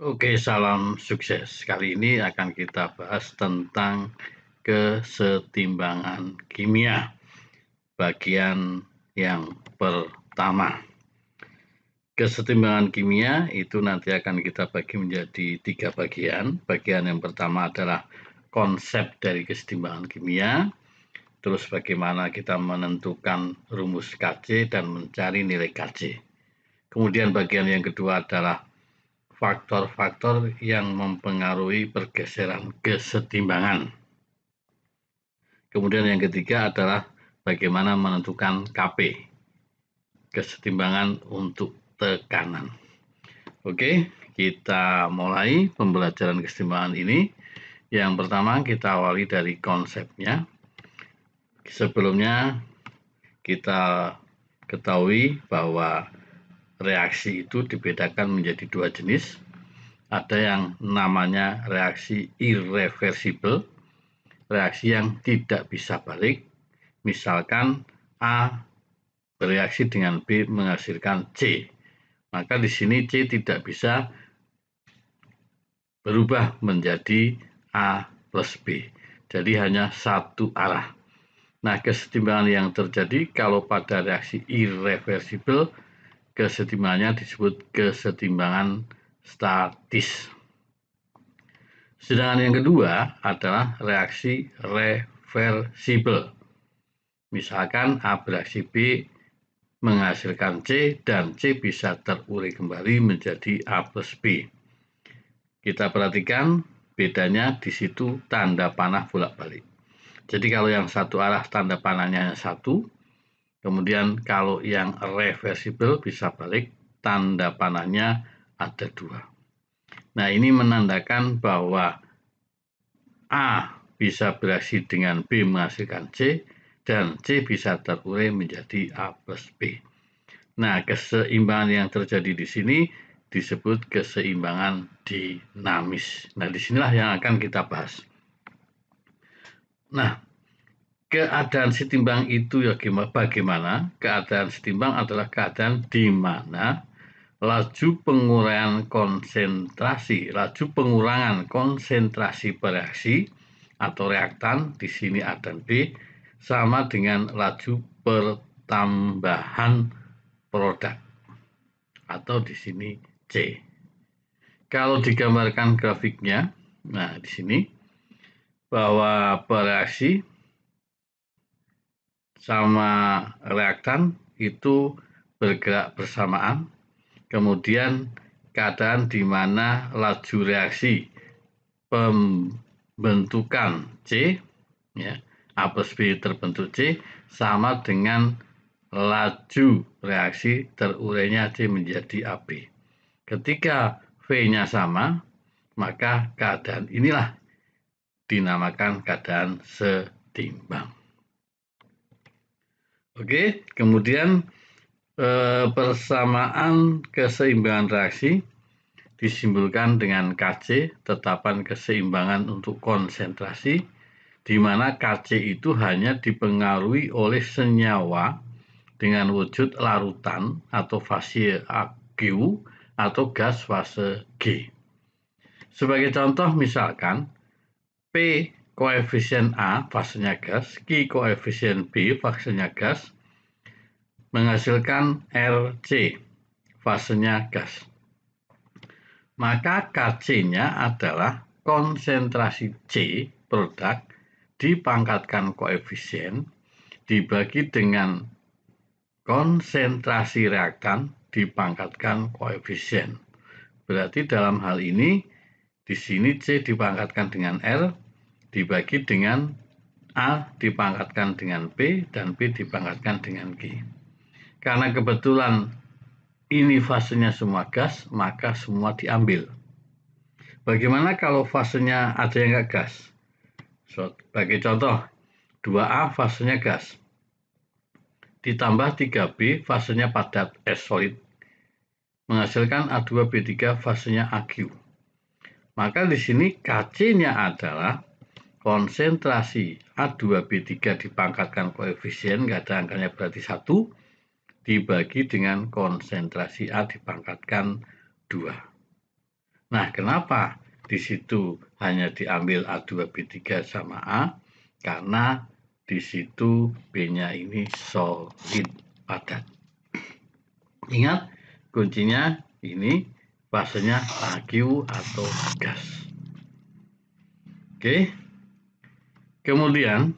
Oke, salam sukses. Kali ini akan kita bahas tentang kesetimbangan kimia. Bagian yang pertama. Kesetimbangan kimia itu nanti akan kita bagi menjadi tiga bagian. Bagian yang pertama adalah konsep dari kesetimbangan kimia, terus bagaimana kita menentukan rumus KC dan mencari nilai KC. Kemudian bagian yang kedua adalah faktor-faktor yang mempengaruhi pergeseran kesetimbangan. Kemudian yang ketiga adalah bagaimana menentukan KP, kesetimbangan untuk tekanan. Oke, kita mulai pembelajaran kesetimbangan ini. Yang pertama kita awali dari konsepnya. Sebelumnya kita ketahui bahwa reaksi itu dibedakan menjadi dua jenis. Ada yang namanya reaksi irreversible, reaksi yang tidak bisa balik. Misalkan A bereaksi dengan B menghasilkan C. Maka di sini C tidak bisa berubah menjadi A plus B. Jadi hanya satu arah. Nah, kesetimbangan yang terjadi kalau pada reaksi irreversible kesetimbangannya disebut kesetimbangan statis. Sedangkan yang kedua adalah reaksi reversibel. Misalkan A bereaksi B menghasilkan C dan C bisa terurai kembali menjadi A plus B. Kita perhatikan bedanya di situ tanda panah bolak-balik. Jadi kalau yang satu arah tanda panahnya satu, Kemudian kalau yang reversible bisa balik, tanda panahnya ada dua. Nah ini menandakan bahwa A bisa beraksi dengan B menghasilkan C, dan C bisa terurai menjadi A plus B. Nah, keseimbangan yang terjadi di sini disebut keseimbangan dinamis. Nah, disinilah yang akan kita bahas. Nah, keadaan setimbang itu ya gimana, bagaimana? Keadaan setimbang adalah keadaan di mana laju pengurangan konsentrasi, laju pengurangan konsentrasi bereaksi atau reaktan di sini A dan B sama dengan laju pertambahan produk atau di sini C. Kalau digambarkan grafiknya, nah di sini bahwa bereaksi sama reaktan itu bergerak bersamaan. Kemudian keadaan di mana laju reaksi pembentukan C, ya, A plus B terbentuk C, sama dengan laju reaksi terurainya C menjadi AB. Ketika V-nya sama, maka keadaan inilah dinamakan keadaan setimbang. Oke, kemudian eh, persamaan keseimbangan reaksi disimbolkan dengan KC, tetapan keseimbangan untuk konsentrasi, di mana KC itu hanya dipengaruhi oleh senyawa dengan wujud larutan atau fase AQ atau gas fase G. Sebagai contoh misalkan P koefisien A fasenya gas, Q koefisien B fasenya gas, menghasilkan RC fasenya gas. Maka KC-nya adalah konsentrasi C produk dipangkatkan koefisien dibagi dengan konsentrasi reaktan dipangkatkan koefisien. Berarti dalam hal ini di sini C dipangkatkan dengan R, dibagi dengan A dipangkatkan dengan b dan b dipangkatkan dengan G. Karena kebetulan ini fasenya semua gas, maka semua diambil. Bagaimana kalau fasenya ada yang nggak gas? Sebagai so, contoh, 2A fasenya gas. Ditambah 3B fasenya padat S eh, solid. Menghasilkan A2B3 fasenya AQ. Maka di sini KC-nya adalah konsentrasi A2B3 dipangkatkan koefisien, nggak ada angkanya berarti 1, dibagi dengan konsentrasi A dipangkatkan 2. Nah, kenapa di situ hanya diambil A2B3 sama A? Karena di situ B-nya ini solid padat. Ingat, kuncinya ini fasenya AQ atau gas. Oke. Okay. Kemudian,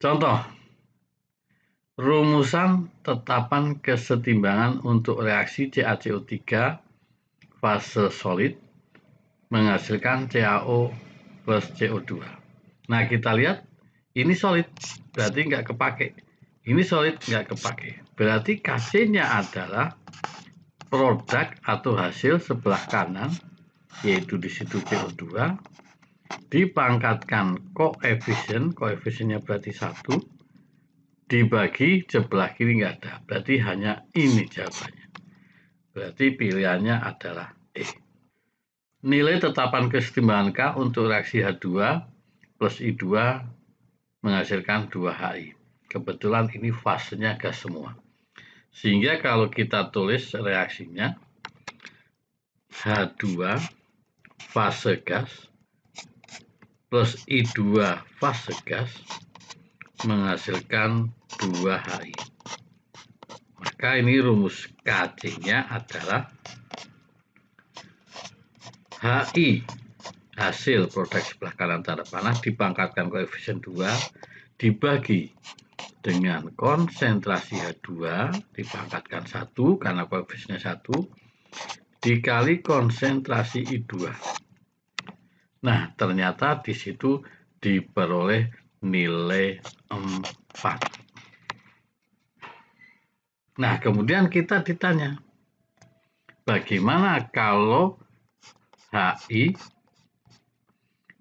contoh rumusan tetapan kesetimbangan untuk reaksi CaCO3 fase solid menghasilkan CaO plus CO2. Nah, kita lihat ini solid, berarti nggak kepake. Ini solid, nggak kepake. Berarti kasihnya adalah produk atau hasil sebelah kanan, yaitu di situ CO2, dipangkatkan koefisien, koefisiennya berarti satu dibagi sebelah kiri nggak ada, berarti hanya ini jawabannya. Berarti pilihannya adalah E. Nilai tetapan kesetimbangan K untuk reaksi H2 plus I2 menghasilkan 2HI. Kebetulan ini fasenya gas semua. Sehingga kalau kita tulis reaksinya H2 fase gas plus I2 fase gas menghasilkan 2HI. Maka ini rumus KD-nya adalah HI hasil produk sebelah kanan tanda panah dipangkatkan koefisien 2 dibagi dengan konsentrasi H2 dipangkatkan 1 karena koefisiennya 1 dikali konsentrasi I2 Nah, ternyata di situ diperoleh nilai 4. Nah, kemudian kita ditanya, bagaimana kalau HI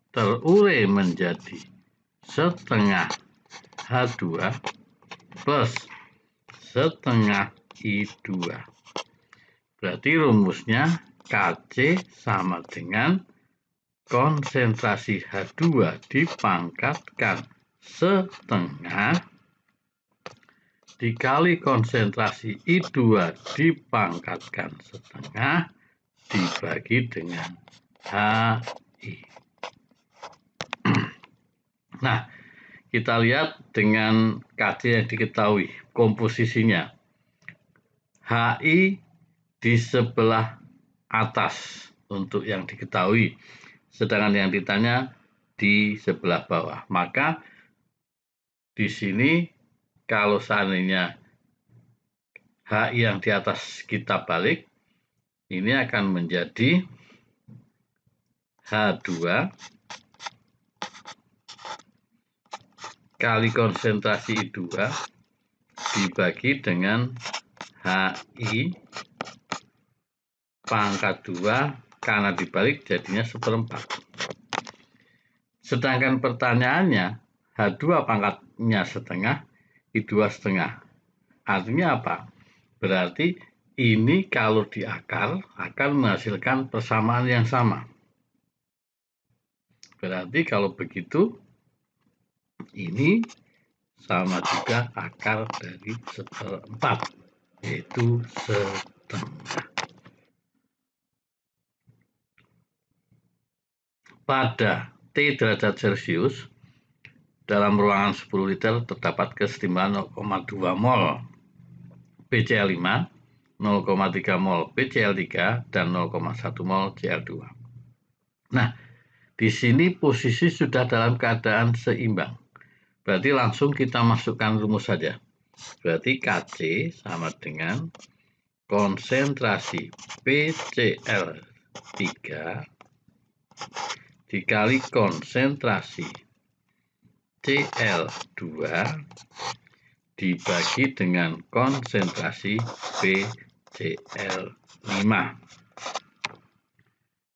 terurai menjadi setengah H2 plus setengah I2. Berarti rumusnya KC sama dengan konsentrasi H2 dipangkatkan setengah dikali konsentrasi I2 dipangkatkan setengah dibagi dengan HI. Nah, kita lihat dengan KC yang diketahui komposisinya. HI di sebelah atas untuk yang diketahui sedangkan yang ditanya di sebelah bawah. Maka di sini kalau seandainya H yang di atas kita balik, ini akan menjadi H2 kali konsentrasi I2 dibagi dengan HI pangkat 2 karena dibalik jadinya seperempat. Sedangkan pertanyaannya, H2 pangkatnya setengah, I2 setengah. Artinya apa? Berarti ini kalau diakar akan menghasilkan persamaan yang sama. Berarti kalau begitu, ini sama juga akar dari seperempat, yaitu setengah. pada T derajat Celcius dalam ruangan 10 liter terdapat kesetimbangan 0,2 mol BCl5, 0,3 mol BCl3, dan 0,1 mol Cl2. Nah, di sini posisi sudah dalam keadaan seimbang. Berarti langsung kita masukkan rumus saja. Berarti KC sama dengan konsentrasi BCl3 dikali konsentrasi Cl2 dibagi dengan konsentrasi PCl5.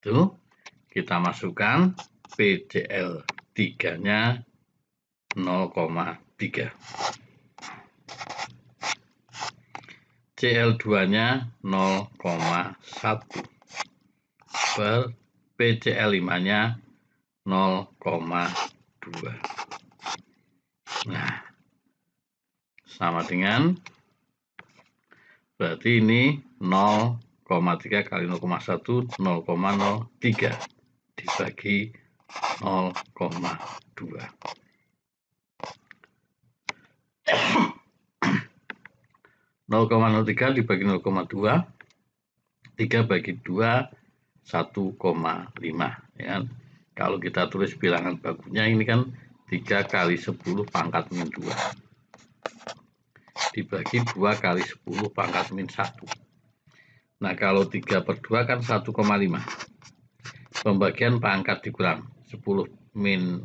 Itu kita masukkan PCl3-nya 0,3. CL2-nya 0,1 per PCL5-nya 0,2 nah sama dengan berarti ini 0,3 kali 0,1 0,03 dibagi 0,2 0,03 dibagi 0,2 3 bagi 2 1,5 ya kan? Kalau kita tulis bilangan bakunya ini kan 3 kali 10 pangkat min 2 dibagi 2 kali 10 pangkat min 1 nah kalau 3 per 2 kan 1,5 pembagian pangkat dikurang 10 min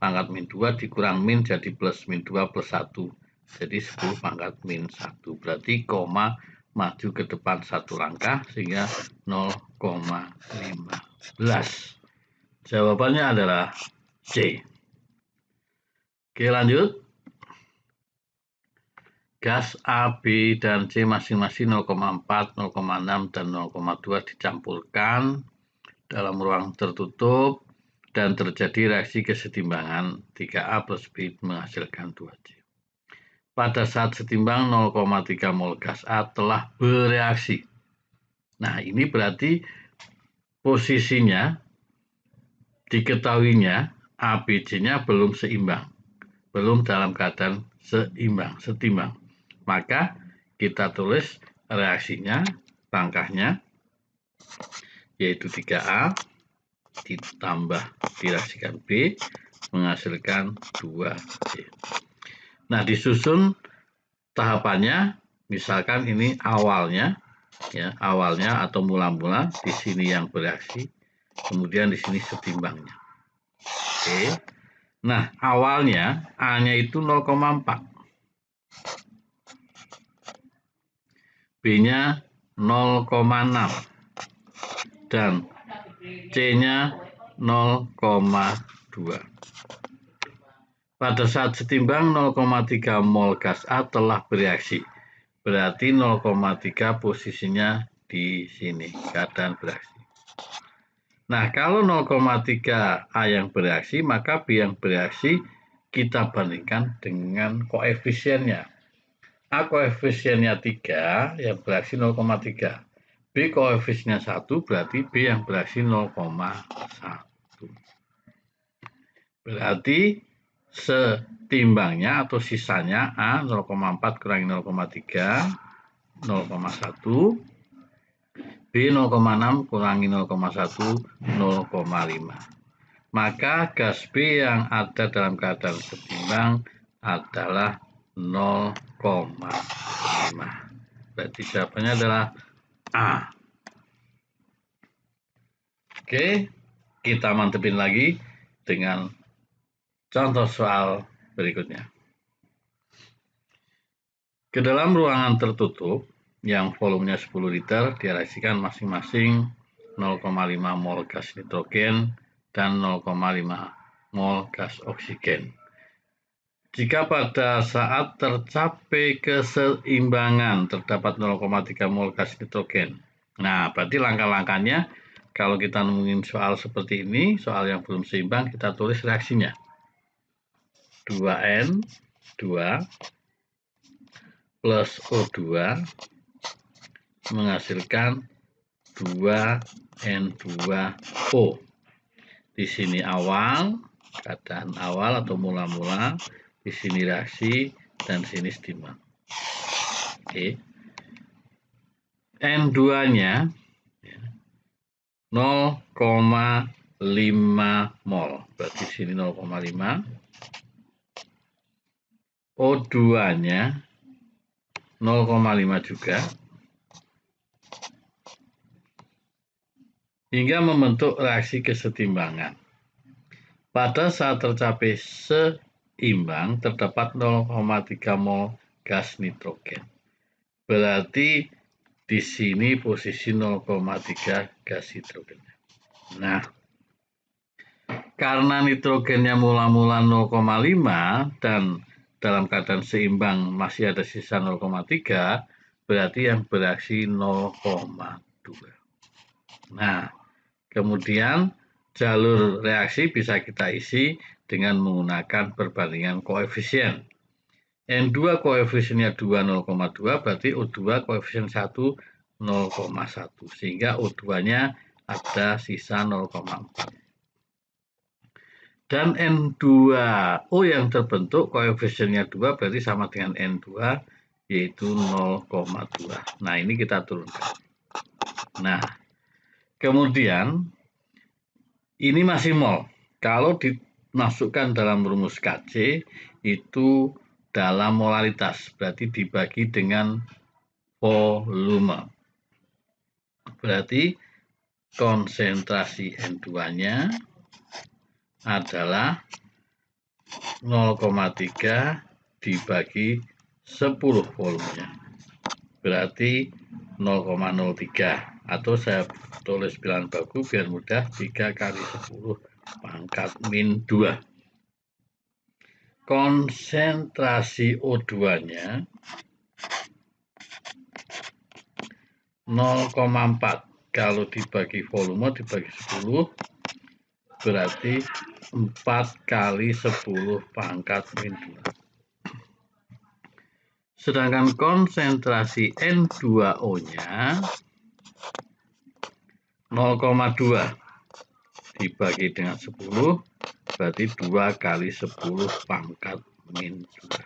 pangkat min 2 dikurang min jadi plus min 2 plus 1 jadi 10 pangkat min 1 berarti koma maju ke depan satu langkah sehingga 0,15 Jawabannya adalah C. Oke, lanjut. Gas A, B, dan C masing-masing 0,4, 0,6, dan 0,2 dicampurkan dalam ruang tertutup dan terjadi reaksi kesetimbangan 3A plus B menghasilkan 2C. Pada saat setimbang 0,3 mol gas A telah bereaksi. Nah, ini berarti posisinya diketahuinya abc nya belum seimbang, belum dalam keadaan seimbang, setimbang. Maka kita tulis reaksinya, langkahnya, yaitu 3A ditambah dirasikan B menghasilkan 2C. Nah, disusun tahapannya, misalkan ini awalnya, ya awalnya atau mula-mula, di sini yang bereaksi, Kemudian di sini setimbangnya. Oke. Nah, awalnya A-nya itu 0,4. B-nya 0,6. Dan C-nya 0,2. Pada saat setimbang 0,3 mol gas A telah bereaksi. Berarti 0,3 posisinya di sini, keadaan bereaksi. Nah, kalau 0,3 A yang bereaksi, maka B yang bereaksi kita bandingkan dengan koefisiennya. A koefisiennya 3, yang bereaksi 0,3. B koefisiennya 1, berarti B yang bereaksi 0,1. Berarti setimbangnya atau sisanya A 0,4 kurangi 0,3, 0,1, B 0,6 kurangi 0,1 0,5 maka gas B yang ada dalam keadaan setimbang adalah 0,5 berarti jawabannya adalah A Oke, kita mantepin lagi dengan contoh soal berikutnya. Ke dalam ruangan tertutup, yang volumenya 10 liter dialisikan masing-masing 0,5 mol gas nitrogen dan 0,5 mol gas oksigen. Jika pada saat tercapai keseimbangan terdapat 0,3 mol gas nitrogen. Nah, berarti langkah-langkahnya kalau kita nemuin soal seperti ini, soal yang belum seimbang, kita tulis reaksinya. 2N 2 plus O2 menghasilkan 2N2O. Di sini awal, keadaan awal atau mula-mula, di sini reaksi, dan sini stima. Oke. N2-nya 0,5 ya, mol. Berarti sini 0,5. O2-nya 0,5 juga. hingga membentuk reaksi kesetimbangan. Pada saat tercapai seimbang, terdapat 0,3 mol gas nitrogen. Berarti di sini posisi 0,3 gas nitrogen. Nah, karena nitrogennya mula-mula 0,5 dan dalam keadaan seimbang masih ada sisa 0,3, berarti yang bereaksi 0,2. Nah, Kemudian jalur reaksi bisa kita isi dengan menggunakan perbandingan koefisien. N2 koefisiennya 2 0,2 berarti O2 koefisien 1 0,1 sehingga O2-nya ada sisa 0,4. Dan N2O yang terbentuk koefisiennya 2 berarti sama dengan N2 yaitu 0,2. Nah, ini kita turunkan. Nah, Kemudian ini masih mol. Kalau dimasukkan dalam rumus KC itu dalam molaritas, berarti dibagi dengan volume. Berarti konsentrasi N2-nya adalah 0,3 dibagi 10 volumenya. Berarti 0,03 atau saya tulis bilangan baku biar mudah 3 kali 10 pangkat min 2 konsentrasi O2 nya 0,4 kalau dibagi volume dibagi 10 berarti 4 kali 10 pangkat min 2 sedangkan konsentrasi N2O nya 0,2 dibagi dengan 10 berarti 2 kali 10 pangkat min 2.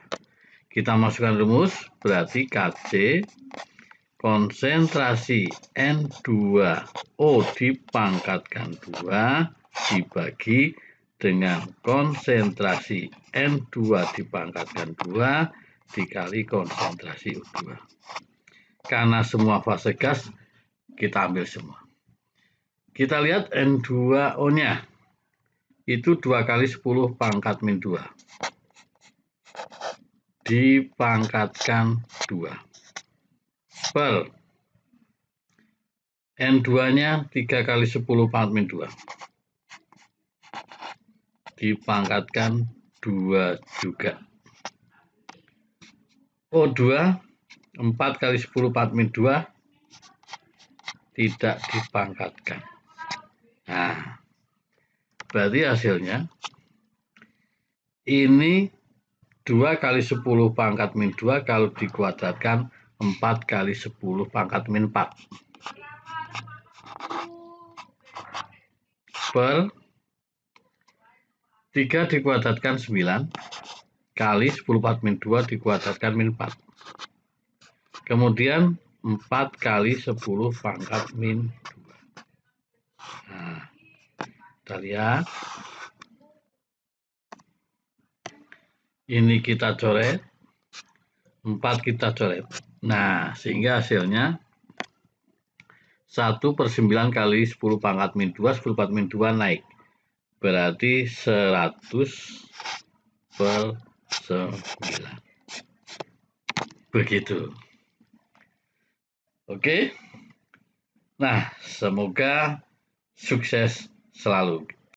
Kita masukkan rumus berarti KC konsentrasi N2O dipangkatkan 2 dibagi dengan konsentrasi N2 dipangkatkan 2 dikali konsentrasi U2. Karena semua fase gas kita ambil semua. Kita lihat N2O-nya. Itu 2 kali 10 pangkat min 2. Dipangkatkan 2. Per N2-nya 3 kali 10 pangkat min 2. Dipangkatkan 2 juga. O2 4 kali 10 pangkat min 2 tidak dipangkatkan. Nah, berarti hasilnya ini 2 kali 10 pangkat min 2 kalau dikuadratkan 4 kali 10 pangkat min 4 per 3 dikuadratkan 9 kali 10 pangkat min 2 dikuadratkan min 4 kemudian 4 kali 10 pangkat min 2 kita lihat. Ini kita coret. 4 kita coret. Nah, sehingga hasilnya 1 per 9 kali 10 pangkat min 2, 10 pangkat min 2 naik. Berarti 100 per 9. Begitu. Oke. Nah, semoga sukses selalu